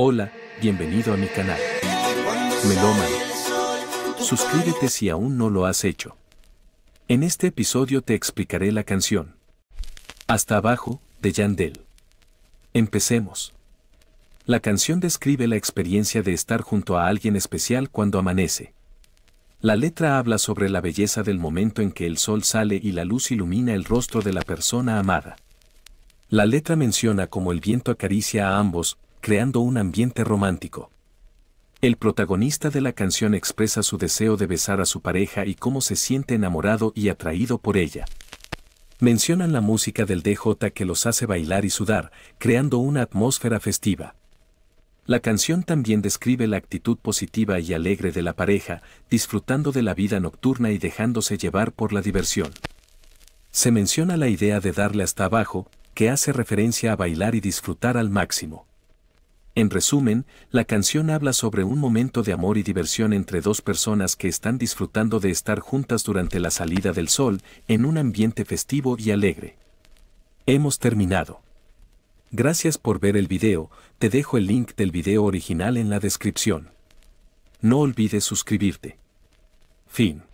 Hola, bienvenido a mi canal. Melómano. Suscríbete si aún no lo has hecho. En este episodio te explicaré la canción. Hasta abajo, de Yandel. Empecemos. La canción describe la experiencia de estar junto a alguien especial cuando amanece. La letra habla sobre la belleza del momento en que el sol sale y la luz ilumina el rostro de la persona amada. La letra menciona cómo el viento acaricia a ambos, creando un ambiente romántico. El protagonista de la canción expresa su deseo de besar a su pareja y cómo se siente enamorado y atraído por ella. Mencionan la música del DJ que los hace bailar y sudar, creando una atmósfera festiva. La canción también describe la actitud positiva y alegre de la pareja, disfrutando de la vida nocturna y dejándose llevar por la diversión. Se menciona la idea de darle hasta abajo, que hace referencia a bailar y disfrutar al máximo. En resumen, la canción habla sobre un momento de amor y diversión entre dos personas que están disfrutando de estar juntas durante la salida del sol, en un ambiente festivo y alegre. Hemos terminado. Gracias por ver el video, te dejo el link del video original en la descripción. No olvides suscribirte. Fin.